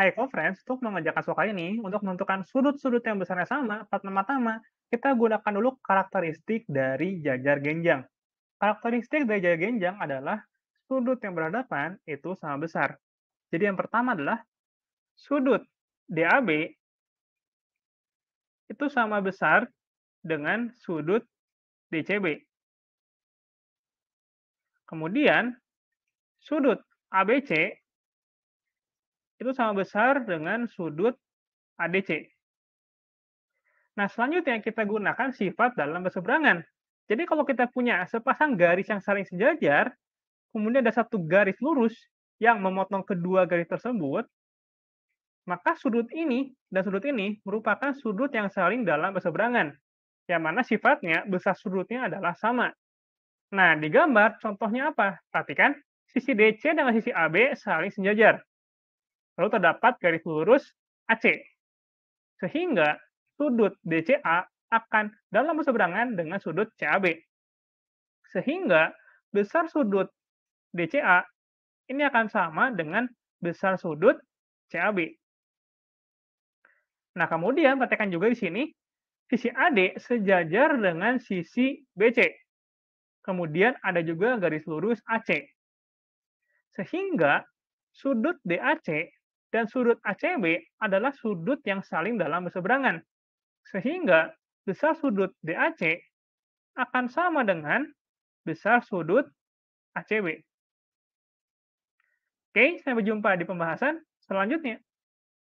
Hayeko Friends untuk mengerjakan soal ini untuk menentukan sudut-sudut yang besarnya sama, pertama-tama kita gunakan dulu karakteristik dari jajar genjang. Karakteristik dari jajar genjang adalah sudut yang berhadapan itu sama besar. Jadi yang pertama adalah sudut DAB itu sama besar dengan sudut DCB. Kemudian sudut ABC itu sama besar dengan sudut ADC. Nah, selanjutnya kita gunakan sifat dalam berseberangan. Jadi kalau kita punya sepasang garis yang saling sejajar, kemudian ada satu garis lurus yang memotong kedua garis tersebut, maka sudut ini dan sudut ini merupakan sudut yang saling dalam berseberangan, yang mana sifatnya besar sudutnya adalah sama. Nah, di gambar contohnya apa? Perhatikan, sisi DC dengan sisi AB saling sejajar lalu terdapat garis lurus AC. Sehingga sudut DCA akan dalam berseberangan dengan sudut CAB. Sehingga besar sudut DCA ini akan sama dengan besar sudut CAB. Nah, kemudian perhatikan juga di sini, sisi AD sejajar dengan sisi BC. Kemudian ada juga garis lurus AC. Sehingga sudut DAC dan sudut ACB adalah sudut yang saling dalam berseberangan. Sehingga besar sudut DAC akan sama dengan besar sudut ACB. Oke, sampai jumpa di pembahasan selanjutnya.